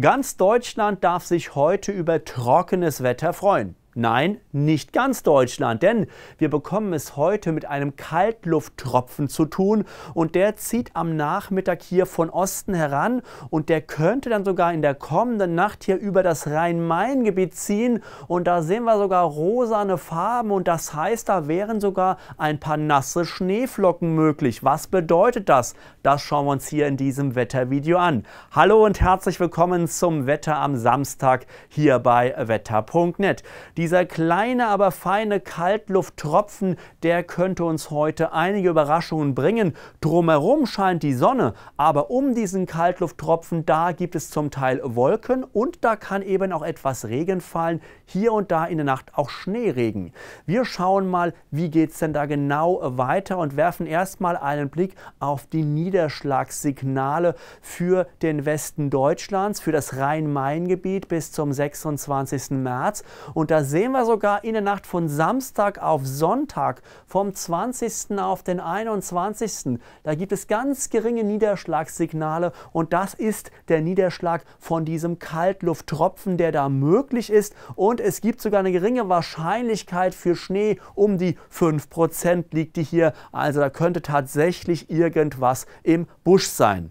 Ganz Deutschland darf sich heute über trockenes Wetter freuen. Nein, nicht ganz Deutschland, denn wir bekommen es heute mit einem Kaltlufttropfen zu tun und der zieht am Nachmittag hier von Osten heran und der könnte dann sogar in der kommenden Nacht hier über das Rhein-Main-Gebiet ziehen und da sehen wir sogar rosane Farben und das heißt, da wären sogar ein paar nasse Schneeflocken möglich. Was bedeutet das? Das schauen wir uns hier in diesem Wettervideo an. Hallo und herzlich willkommen zum Wetter am Samstag hier bei wetter.net. Dieser kleine, aber feine Kaltlufttropfen, der könnte uns heute einige Überraschungen bringen. Drumherum scheint die Sonne, aber um diesen Kaltlufttropfen, da gibt es zum Teil Wolken und da kann eben auch etwas Regen fallen. Hier und da in der Nacht auch Schneeregen. Wir schauen mal, wie geht es denn da genau weiter und werfen erstmal einen Blick auf die Niederschlagssignale für den Westen Deutschlands, für das Rhein-Main-Gebiet bis zum 26. März. Und da sehen wir sogar in der Nacht von Samstag auf Sonntag, vom 20. auf den 21. Da gibt es ganz geringe Niederschlagssignale und das ist der Niederschlag von diesem Kaltlufttropfen, der da möglich ist. Und es gibt sogar eine geringe Wahrscheinlichkeit für Schnee, um die 5% liegt die hier. Also da könnte tatsächlich irgendwas im Busch sein.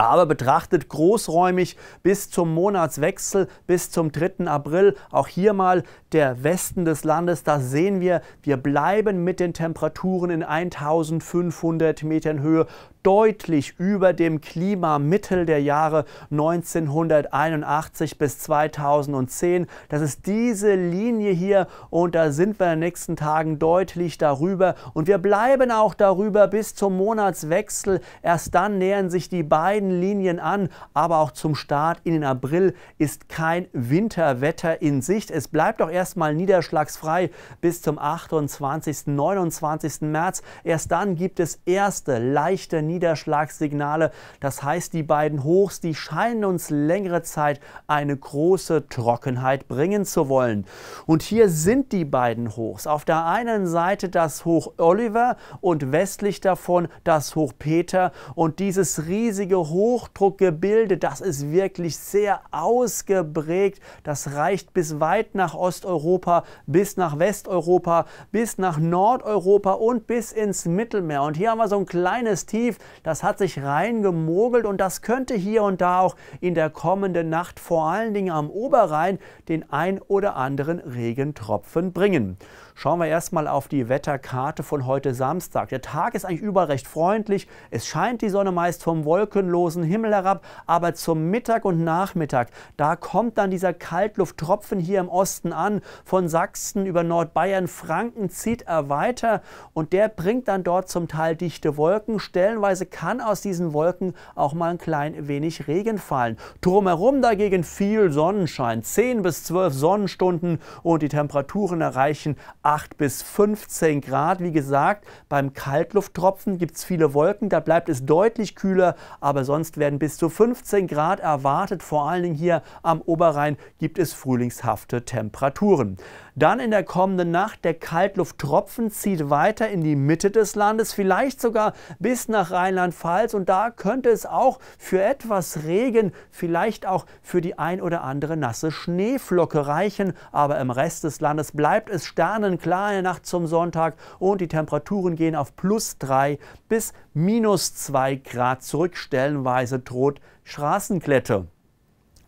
Aber betrachtet großräumig bis zum Monatswechsel, bis zum 3. April, auch hier mal der Westen des Landes, da sehen wir, wir bleiben mit den Temperaturen in 1500 Metern Höhe deutlich über dem Klimamittel der Jahre 1981 bis 2010. Das ist diese Linie hier und da sind wir in den nächsten Tagen deutlich darüber und wir bleiben auch darüber bis zum Monatswechsel. Erst dann nähern sich die beiden Linien an, aber auch zum Start in den April ist kein Winterwetter in Sicht. Es bleibt auch erst erstmal niederschlagsfrei bis zum 28. 29. März. Erst dann gibt es erste leichte Niederschlagssignale. Das heißt, die beiden Hochs, die scheinen uns längere Zeit eine große Trockenheit bringen zu wollen. Und hier sind die beiden Hochs. Auf der einen Seite das Hoch Oliver und westlich davon das Hoch Peter. Und dieses riesige Hochdruckgebilde, das ist wirklich sehr ausgeprägt. Das reicht bis weit nach Ost- Osteuropa bis nach Westeuropa, bis nach Nordeuropa und bis ins Mittelmeer. Und hier haben wir so ein kleines Tief, das hat sich reingemogelt und das könnte hier und da auch in der kommenden Nacht vor allen Dingen am Oberrhein den ein oder anderen Regentropfen bringen. Schauen wir erstmal auf die Wetterkarte von heute Samstag. Der Tag ist eigentlich überall recht freundlich. Es scheint die Sonne meist vom wolkenlosen Himmel herab, aber zum Mittag und Nachmittag, da kommt dann dieser Kaltlufttropfen hier im Osten an von Sachsen über Nordbayern, Franken zieht er weiter und der bringt dann dort zum Teil dichte Wolken. Stellenweise kann aus diesen Wolken auch mal ein klein wenig Regen fallen. Drumherum dagegen viel Sonnenschein, 10 bis 12 Sonnenstunden und die Temperaturen erreichen 8 bis 15 Grad. Wie gesagt, beim Kaltlufttropfen gibt es viele Wolken, da bleibt es deutlich kühler, aber sonst werden bis zu 15 Grad erwartet. Vor allen Dingen hier am Oberrhein gibt es frühlingshafte Temperaturen. Temperaturen. Dann in der kommenden Nacht der Kaltlufttropfen zieht weiter in die Mitte des Landes, vielleicht sogar bis nach Rheinland-Pfalz und da könnte es auch für etwas Regen, vielleicht auch für die ein oder andere nasse Schneeflocke reichen, aber im Rest des Landes bleibt es sternenklar in der Nacht zum Sonntag und die Temperaturen gehen auf plus 3 bis minus 2 Grad zurück, stellenweise droht Straßenklette.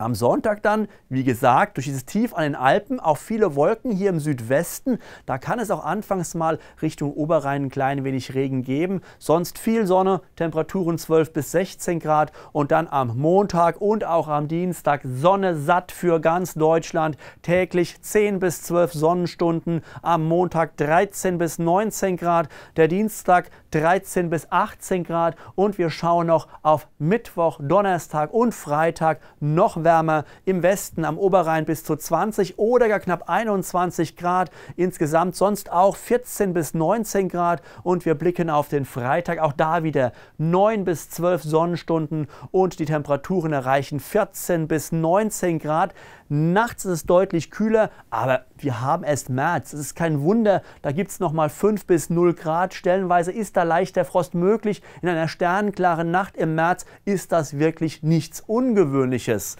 Am Sonntag dann, wie gesagt, durch dieses Tief an den Alpen auch viele Wolken hier im Südwesten. Da kann es auch anfangs mal Richtung Oberrhein ein klein wenig Regen geben. Sonst viel Sonne, Temperaturen 12 bis 16 Grad. Und dann am Montag und auch am Dienstag Sonne satt für ganz Deutschland. Täglich 10 bis 12 Sonnenstunden. Am Montag 13 bis 19 Grad. Der Dienstag 13 bis 18 Grad. Und wir schauen noch auf Mittwoch, Donnerstag und Freitag noch wärmer Wärme, im Westen am Oberrhein bis zu 20 oder gar knapp 21 Grad, insgesamt sonst auch 14 bis 19 Grad und wir blicken auf den Freitag, auch da wieder 9 bis 12 Sonnenstunden und die Temperaturen erreichen 14 bis 19 Grad. Nachts ist es deutlich kühler, aber wir haben erst März. Es ist kein Wunder, da gibt es nochmal 5 bis 0 Grad. Stellenweise ist da leichter Frost möglich. In einer sternklaren Nacht im März ist das wirklich nichts Ungewöhnliches.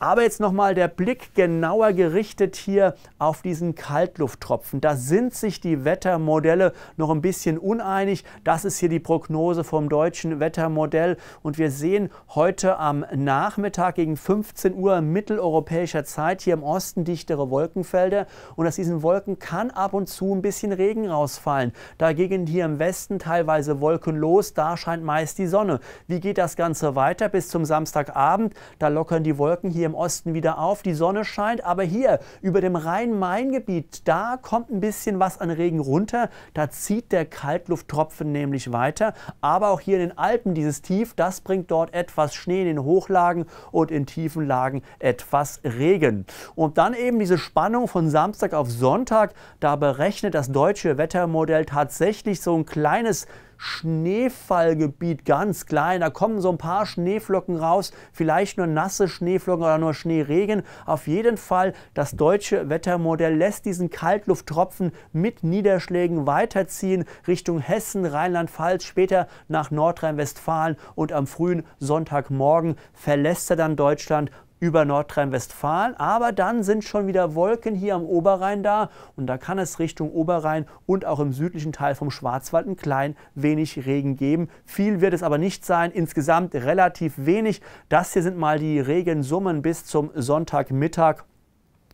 Aber jetzt nochmal der Blick genauer gerichtet hier auf diesen Kaltlufttropfen. Da sind sich die Wettermodelle noch ein bisschen uneinig. Das ist hier die Prognose vom deutschen Wettermodell. Und wir sehen heute am Nachmittag gegen 15 Uhr mitteleuropäischer Zeit hier im Osten dichtere Wolkenfelder. Und aus diesen Wolken kann ab und zu ein bisschen Regen rausfallen. Dagegen hier im Westen teilweise wolkenlos, da scheint meist die Sonne. Wie geht das Ganze weiter bis zum Samstagabend? Da lockern die Wolken hier im Osten wieder auf, die Sonne scheint, aber hier über dem Rhein-Main-Gebiet, da kommt ein bisschen was an Regen runter, da zieht der Kaltlufttropfen nämlich weiter, aber auch hier in den Alpen dieses Tief, das bringt dort etwas Schnee in den Hochlagen und in tiefen Lagen etwas Regen. Und dann eben diese Spannung von Samstag auf Sonntag, da berechnet das deutsche Wettermodell tatsächlich so ein kleines Schneefallgebiet ganz klein. Da kommen so ein paar Schneeflocken raus, vielleicht nur nasse Schneeflocken oder nur Schneeregen. Auf jeden Fall, das deutsche Wettermodell lässt diesen Kaltlufttropfen mit Niederschlägen weiterziehen Richtung Hessen, Rheinland-Pfalz, später nach Nordrhein-Westfalen und am frühen Sonntagmorgen verlässt er dann Deutschland über Nordrhein-Westfalen, aber dann sind schon wieder Wolken hier am Oberrhein da und da kann es Richtung Oberrhein und auch im südlichen Teil vom Schwarzwald ein klein wenig Regen geben. Viel wird es aber nicht sein, insgesamt relativ wenig. Das hier sind mal die Regensummen bis zum Sonntagmittag.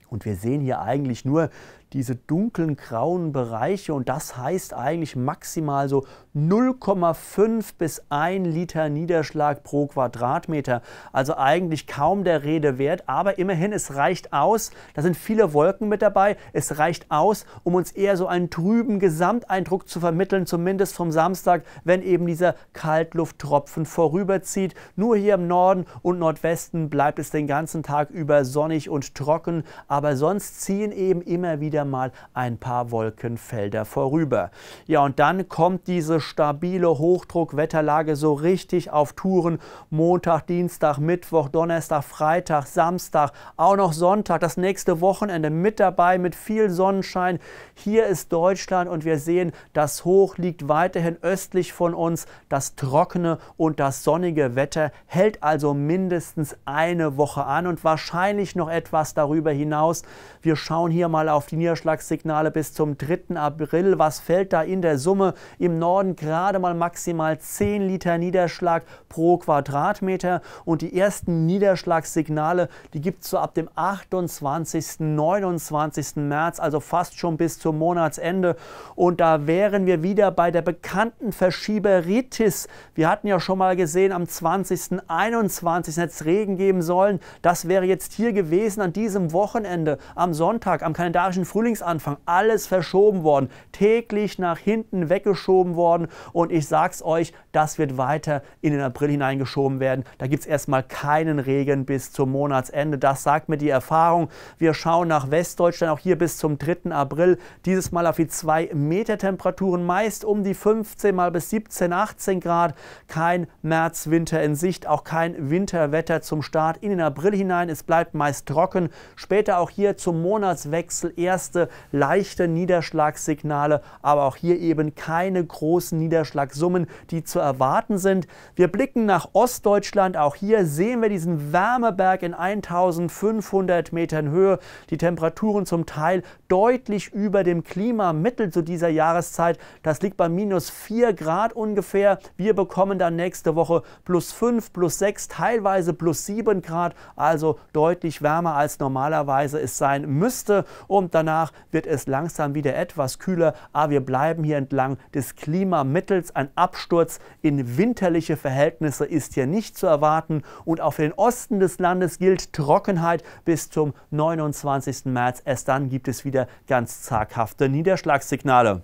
Und wir sehen hier eigentlich nur diese dunklen grauen Bereiche und das heißt eigentlich maximal so 0,5 bis 1 Liter Niederschlag pro Quadratmeter. Also eigentlich kaum der Rede wert, aber immerhin, es reicht aus. Da sind viele Wolken mit dabei. Es reicht aus, um uns eher so einen trüben Gesamteindruck zu vermitteln, zumindest vom Samstag, wenn eben dieser Kaltlufttropfen vorüberzieht. Nur hier im Norden und Nordwesten bleibt es den ganzen Tag über sonnig und trocken, aber sonst ziehen eben immer wieder wieder mal ein paar Wolkenfelder vorüber. Ja, und dann kommt diese stabile Hochdruckwetterlage so richtig auf Touren. Montag, Dienstag, Mittwoch, Donnerstag, Freitag, Samstag, auch noch Sonntag, das nächste Wochenende mit dabei mit viel Sonnenschein. Hier ist Deutschland und wir sehen, das Hoch liegt weiterhin östlich von uns. Das trockene und das sonnige Wetter hält also mindestens eine Woche an und wahrscheinlich noch etwas darüber hinaus. Wir schauen hier mal auf die Niederlande. Niederschlagssignale bis zum 3. April. Was fällt da in der Summe? Im Norden gerade mal maximal 10 Liter Niederschlag pro Quadratmeter. Und die ersten Niederschlagssignale, die gibt es so ab dem 28., 29. März, also fast schon bis zum Monatsende. Und da wären wir wieder bei der bekannten Verschieberitis. Wir hatten ja schon mal gesehen, am 20., 21. hätte es Regen geben sollen. Das wäre jetzt hier gewesen an diesem Wochenende, am Sonntag, am kalendarischen Frühling. Schullingsanfang alles verschoben worden, täglich nach hinten weggeschoben worden. Und ich sag's euch, das wird weiter in den April hineingeschoben werden. Da gibt es erstmal keinen Regen bis zum Monatsende. Das sagt mir die Erfahrung. Wir schauen nach Westdeutschland auch hier bis zum 3. April. Dieses Mal auf die 2 Meter Temperaturen, meist um die 15 mal bis 17, 18 Grad. Kein Märzwinter in Sicht, auch kein Winterwetter zum Start in den April hinein. Es bleibt meist trocken. Später auch hier zum Monatswechsel erst erste leichte Niederschlagssignale, aber auch hier eben keine großen Niederschlagssummen, die zu erwarten sind. Wir blicken nach Ostdeutschland. Auch hier sehen wir diesen Wärmeberg in 1500 Metern Höhe. Die Temperaturen zum Teil deutlich über dem Klimamittel zu dieser Jahreszeit. Das liegt bei minus 4 Grad ungefähr. Wir bekommen dann nächste Woche plus 5, plus 6, teilweise plus 7 Grad, also deutlich wärmer als normalerweise es sein müsste. Und danach nach wird es langsam wieder etwas kühler, aber ah, wir bleiben hier entlang des Klimamittels. Ein Absturz in winterliche Verhältnisse ist hier nicht zu erwarten und auch für den Osten des Landes gilt Trockenheit bis zum 29. März. Erst dann gibt es wieder ganz zaghafte Niederschlagssignale.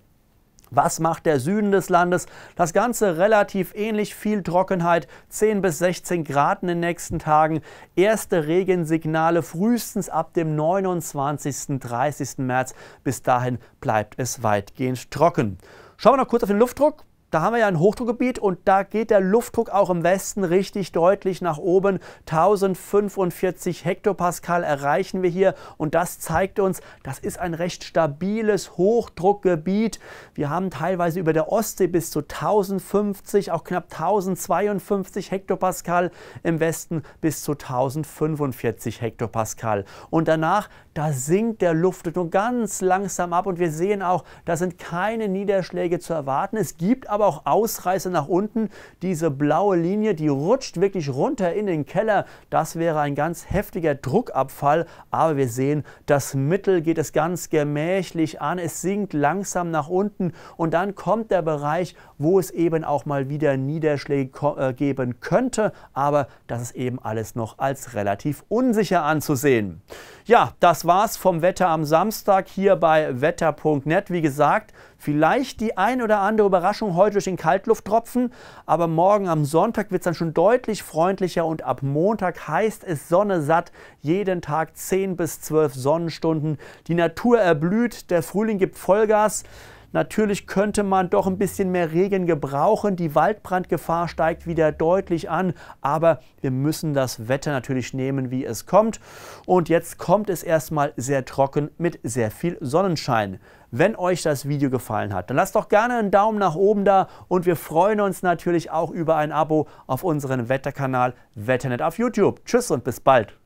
Was macht der Süden des Landes? Das Ganze relativ ähnlich, viel Trockenheit, 10 bis 16 Grad in den nächsten Tagen. Erste Regensignale frühestens ab dem 29. 30. März. Bis dahin bleibt es weitgehend trocken. Schauen wir noch kurz auf den Luftdruck. Da haben wir ja ein Hochdruckgebiet und da geht der Luftdruck auch im Westen richtig deutlich nach oben. 1045 Hektopascal erreichen wir hier und das zeigt uns, das ist ein recht stabiles Hochdruckgebiet. Wir haben teilweise über der Ostsee bis zu 1050, auch knapp 1052 Hektopascal, im Westen bis zu 1045 Hektopascal. Und danach da sinkt der Luftdruck ganz langsam ab und wir sehen auch, da sind keine Niederschläge zu erwarten. Es gibt aber auch Ausreißer nach unten. Diese blaue Linie, die rutscht wirklich runter in den Keller. Das wäre ein ganz heftiger Druckabfall, aber wir sehen, das Mittel geht es ganz gemächlich an. Es sinkt langsam nach unten und dann kommt der Bereich, wo es eben auch mal wieder Niederschläge äh, geben könnte, aber das ist eben alles noch als relativ unsicher anzusehen. Ja, das das war's vom Wetter am Samstag hier bei wetter.net. Wie gesagt, vielleicht die ein oder andere Überraschung heute durch den Kaltlufttropfen, aber morgen am Sonntag wird es dann schon deutlich freundlicher und ab Montag heißt es Sonne satt. Jeden Tag 10 bis 12 Sonnenstunden. Die Natur erblüht, der Frühling gibt Vollgas. Natürlich könnte man doch ein bisschen mehr Regen gebrauchen. Die Waldbrandgefahr steigt wieder deutlich an, aber wir müssen das Wetter natürlich nehmen, wie es kommt. Und jetzt kommt es erstmal sehr trocken mit sehr viel Sonnenschein. Wenn euch das Video gefallen hat, dann lasst doch gerne einen Daumen nach oben da und wir freuen uns natürlich auch über ein Abo auf unseren Wetterkanal Wetternet auf YouTube. Tschüss und bis bald.